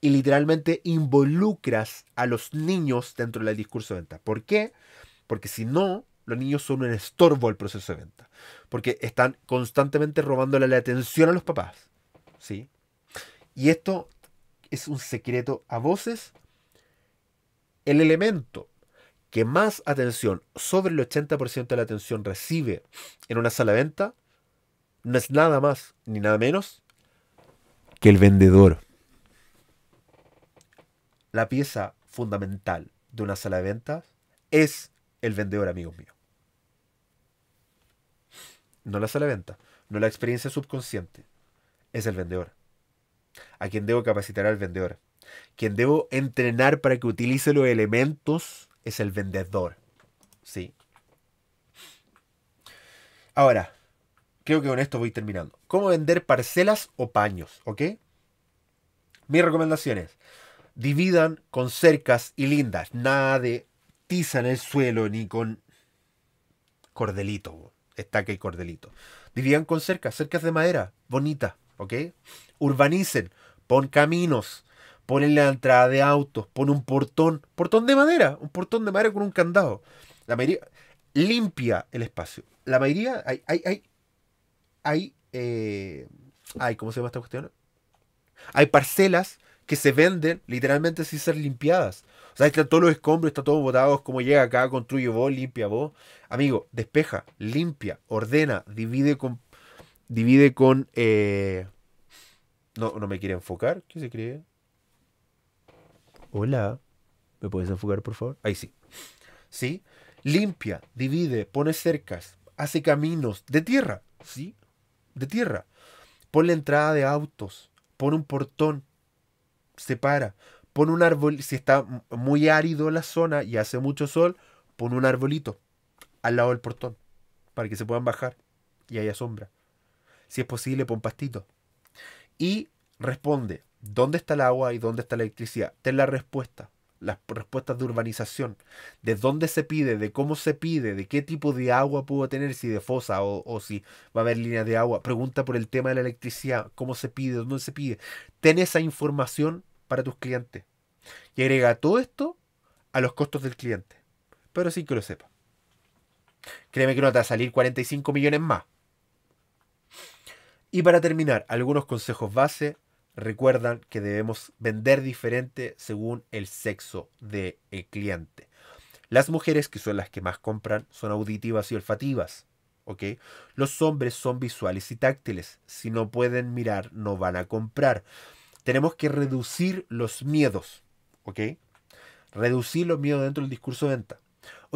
Y literalmente involucras a los niños dentro del discurso de venta. ¿Por qué? Porque si no, los niños son un estorbo al proceso de venta. Porque están constantemente robándole la atención a los papás. ¿Sí? Y esto es un secreto a voces. El elemento que más atención, sobre el 80% de la atención recibe en una sala de venta, no es nada más ni nada menos que el vendedor. La pieza fundamental de una sala de ventas es el vendedor, amigos míos. No la sala de ventas, no la experiencia subconsciente, es el vendedor. A quien debo capacitar al vendedor. Quien debo entrenar para que utilice los elementos es el vendedor. Sí. Ahora, creo que con esto voy terminando. ¿Cómo vender parcelas o paños? ¿Ok? Mis recomendaciones. Dividan con cercas y lindas. Nada de tiza en el suelo ni con cordelito. Estaca y cordelito. Dividan con cercas, cercas de madera, Bonita. ¿ok? Urbanicen, pon caminos, ponen la entrada de autos, pon un portón, portón de madera, un portón de madera con un candado. La mayoría limpia el espacio. La mayoría, hay, hay hay, eh, ¿cómo se llama esta cuestión? Hay parcelas que se venden literalmente sin ser limpiadas. O sea, están todos los escombros, está todos botados. como llega acá, construye vos, limpia vos. Amigo, despeja, limpia, ordena, divide con... Divide con... Eh, no, no me quiere enfocar, ¿qué se cree? Hola, ¿me puedes enfocar por favor? Ahí sí. ¿Sí? Limpia, divide, pone cercas, hace caminos de tierra, ¿sí? de tierra. Pon la entrada de autos, pon un portón, separa, pon un árbol, si está muy árido la zona y hace mucho sol, pon un arbolito al lado del portón para que se puedan bajar y haya sombra. Si es posible, pon pastito Y responde, ¿dónde está el agua y dónde está la electricidad? Ten la respuesta las respuestas de urbanización, de dónde se pide, de cómo se pide, de qué tipo de agua puedo tener, si de fosa o, si va a haber líneas de agua. Pregunta por el tema de la electricidad, cómo se pide, dónde se pide. Ten esa información para tus clientes. Y agrega todo esto a los costos del cliente. Pero sí que lo sepa. Créeme que no te va a salir 45 millones más. Y para terminar, algunos consejos base recuerdan que debemos vender diferente según el sexo del el cliente. Las mujeres, que son las que más compran, son auditivas y olfativas. Los hombres son visuales y táctiles. Si no pueden mirar, no van a comprar. Tenemos que reducir los miedos. Reducir los miedos dentro del discurso de venta.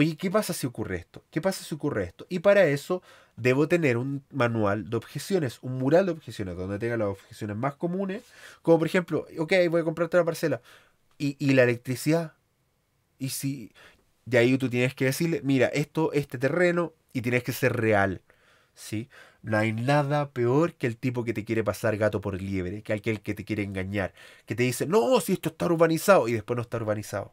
Oye, ¿qué pasa si ocurre esto? ¿Qué pasa si ocurre esto? Y para eso debo tener un manual de objeciones, un mural de objeciones, donde tenga las objeciones más comunes, como por ejemplo, ok, voy a comprarte la parcela, y, la electricidad. Y si de ahí tú tienes que decirle, mira, esto, este terreno, y tienes que ser real. ¿Sí? No hay nada peor que el tipo que te quiere pasar gato por liebre, que aquel que te quiere engañar, que te dice, no, si esto está urbanizado y después no está urbanizado.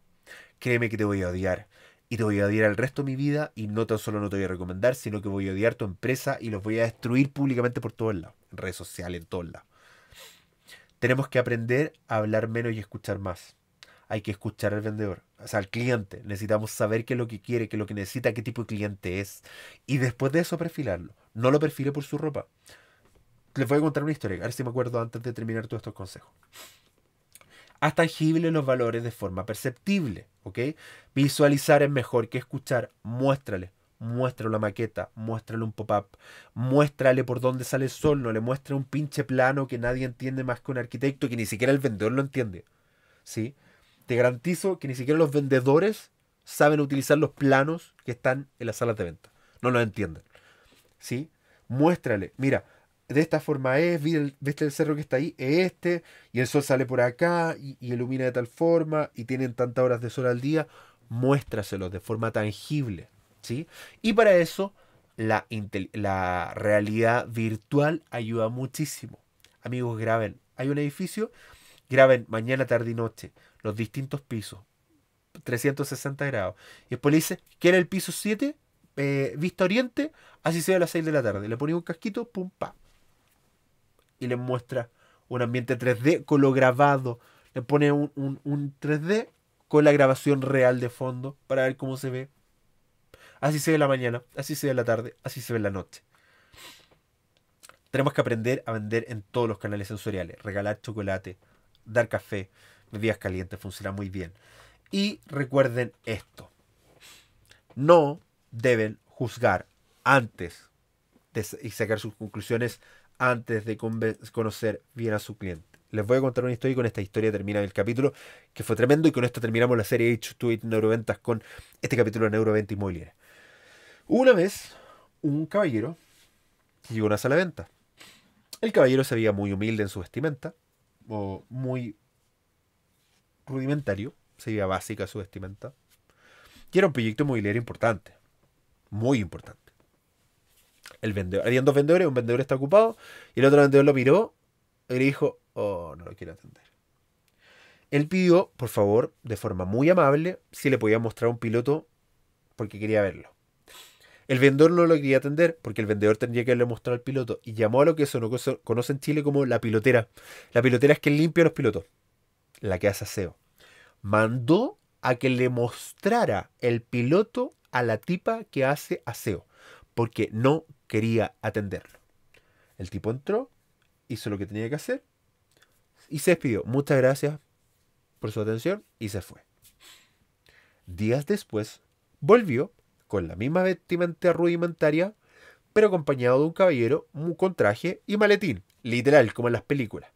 Créeme que te voy a odiar y te voy a odiar el resto de mi vida y no tan solo no te voy a recomendar, sino que voy a odiar tu empresa y los voy a destruir públicamente por todos lados, en redes sociales, en todos lados. Tenemos que aprender a hablar menos y escuchar más. Hay que escuchar al vendedor, o sea, al cliente. Necesitamos saber qué es lo que quiere, qué es lo que necesita, qué tipo de cliente es. Y después de eso perfilarlo. No lo perfile por su ropa. Les voy a contar una historia, a ver si me acuerdo antes de terminar todos estos consejos haz tangibles los valores de forma perceptible. ¿ok? Visualizar es mejor que escuchar, muéstrale. Muéstrale la maqueta, muéstrale un pop-up, muéstrale por dónde sale el sol, no le muestre un pinche plano que nadie entiende más que un arquitecto, que ni siquiera el vendedor lo entiende. ¿sí? Te garantizo que ni siquiera los vendedores saben utilizar los planos que están en las salas de venta. No lo entienden. ¿sí? Muéstrale, mira, de esta forma es, viste el cerro que está ahí, es este, y el sol sale por acá y, ilumina de tal forma, y tienen tantas horas de sol al día, muéstraselo de forma tangible, ¿sí? Y para eso la, la realidad virtual ayuda muchísimo. Amigos, graben, hay un edificio, graben mañana, tarde y noche, los distintos pisos, 360 grados. Y después le dice, ¿qué era el piso 7? Eh, vista oriente, así se ve a las 6 de la tarde. Le ponía un casquito, pum, pa y les muestra un ambiente 3D con lo grabado. Le pone un, 3D con la grabación real de fondo para ver cómo se ve. Así se ve la mañana, así se ve la tarde, así se ve la noche. Tenemos que aprender a vender en todos los canales sensoriales. Regalar chocolate, dar café, bebidas calientes, funciona muy bien. Y recuerden esto. No deben juzgar antes de, y sacar sus conclusiones antes de conocer bien a su cliente. Les voy a contar una historia y con esta historia termina el capítulo, que fue tremendo, y con esto terminamos la serie H2 Neuroventas con este capítulo de Neuroventa Inmobiliaria. Una vez, un caballero llegó a una sala de venta. El caballero se veía muy humilde en su vestimenta, o muy rudimentario, se veía básica su vestimenta, y era un proyecto inmobiliario importante, muy importante el vendedor. Habían dos vendedores, un vendedor está ocupado y el otro vendedor lo miró y le dijo, oh, no lo quiero atender. Él pidió, por favor, de forma muy amable, si le podía mostrar un piloto porque quería verlo. El vendedor no lo quería atender porque el vendedor tendría que haberle mostrado al piloto y llamó a lo que se conoce en Chile como la pilotera. La pilotera es quien limpia a los pilotos, la que hace aseo. Mandó a que le mostrara el piloto a la tipa que hace aseo porque no quería atenderlo. El tipo entró, hizo lo que tenía que hacer y se despidió. Muchas gracias por su atención y se fue. Días después, volvió con la misma vestimenta rudimentaria, pero acompañado de un caballero con traje y maletín, literal, como en las películas.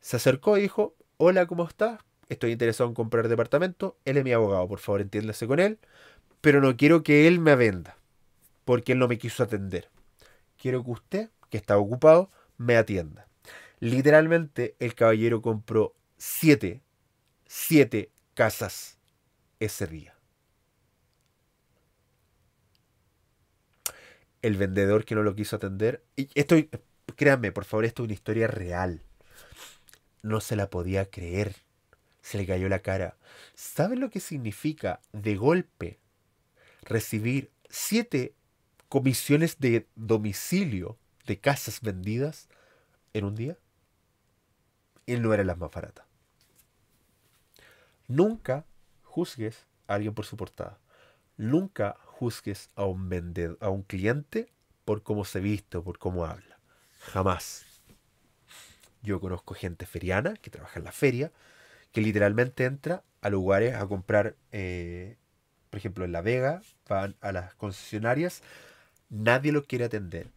Se acercó y dijo, hola, ¿cómo estás? Estoy interesado en comprar departamento, él es mi abogado, por favor entiéndase con él, pero no quiero que él me venda porque él no me quiso atender. Quiero que usted, que está ocupado, me atienda. Literalmente el caballero compró siete, siete casas ese día. El vendedor que no lo quiso atender, y esto, créanme, por favor, esto es una historia real. No se la podía creer. Se le cayó la cara. ¿Saben lo que significa de golpe recibir siete comisiones de domicilio de casas vendidas en un día, él no era las más baratas... Nunca juzgues a alguien por su portada. Nunca juzgues a un, a un cliente por cómo se viste o por cómo habla. Jamás. Yo conozco gente feriana que trabaja en la feria, que literalmente entra a lugares a comprar, eh, por ejemplo, en La Vega, van a las concesionarias Nadie lo quiere atender.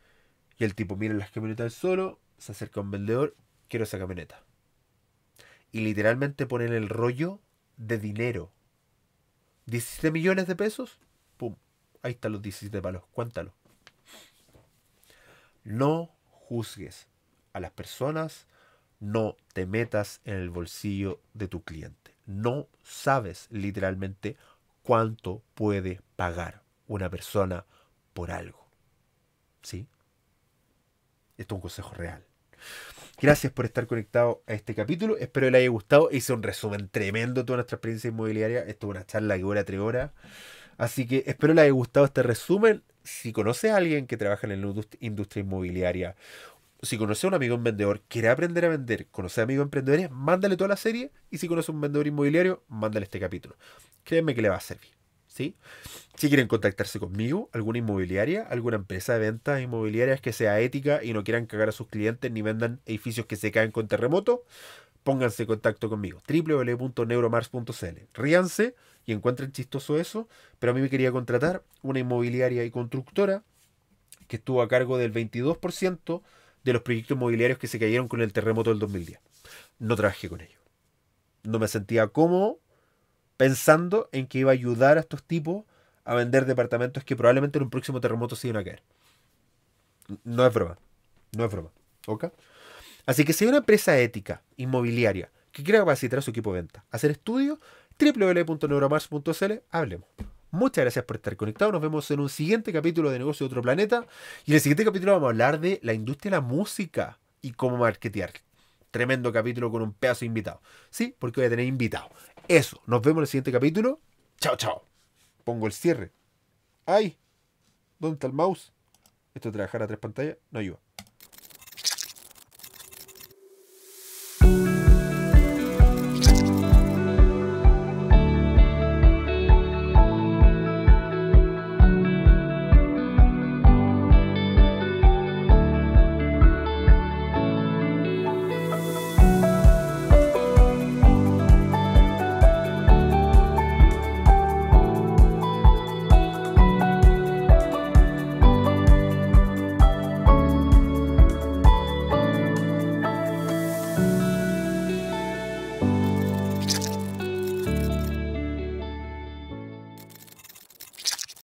Y el tipo mira las camionetas solo, se acerca a un vendedor, quiero esa camioneta. Y literalmente ponen el rollo de dinero. 17 millones de pesos, pum, ahí están los 17 palos, cuéntalo. No juzgues a las personas, no te metas en el bolsillo de tu cliente. No sabes literalmente cuánto puede pagar una persona por algo. ¿Sí? Esto es un consejo real. Gracias por estar conectado a este capítulo. Espero que le haya gustado. Hice un resumen tremendo de toda nuestra experiencia inmobiliaria. Esto es una charla que dura tres horas. Así que espero le haya gustado este resumen. Si conoces a alguien que trabaja en la industria inmobiliaria, si conoces a un amigo vendedor, quiere aprender a vender, conoce a amigos emprendedores, mándale toda la serie. Y si conoces a un vendedor inmobiliario, mándale este capítulo. Créeme que le va a servir. Si quieren contactarse conmigo, alguna inmobiliaria, alguna empresa de ventas inmobiliarias que sea ética y no quieran cagar a sus clientes ni vendan edificios que se caen con terremoto, pónganse en contacto conmigo. www.neuromars.cl. Ríanse y encuentren chistoso eso, pero a mí me quería contratar una inmobiliaria y constructora que estuvo a cargo del 22% de los proyectos inmobiliarios que se cayeron con el terremoto del 2010. No trabajé con ellos. No me sentía cómodo pensando en que iba a ayudar a estos tipos a vender departamentos que probablemente en un próximo terremoto se iban a caer. No es broma. No es broma. ¿Ok? Así que si hay una empresa ética, inmobiliaria, que quiera capacitar a su equipo de venta, hacer estudios, www.neuromars.cl, hablemos. Muchas gracias por estar conectados. Nos vemos en un siguiente capítulo de Negocio de Otro Planeta. Y en el siguiente capítulo vamos a hablar de la industria de la música y cómo marketear tremendo capítulo con un pedazo invitado. Sí, porque voy a tener invitado. Eso, nos vemos en el siguiente capítulo. Chao, chao. Pongo el cierre. ¡Ay! ¿Dónde está el mouse? Esto de trabajar a tres pantallas no ayuda.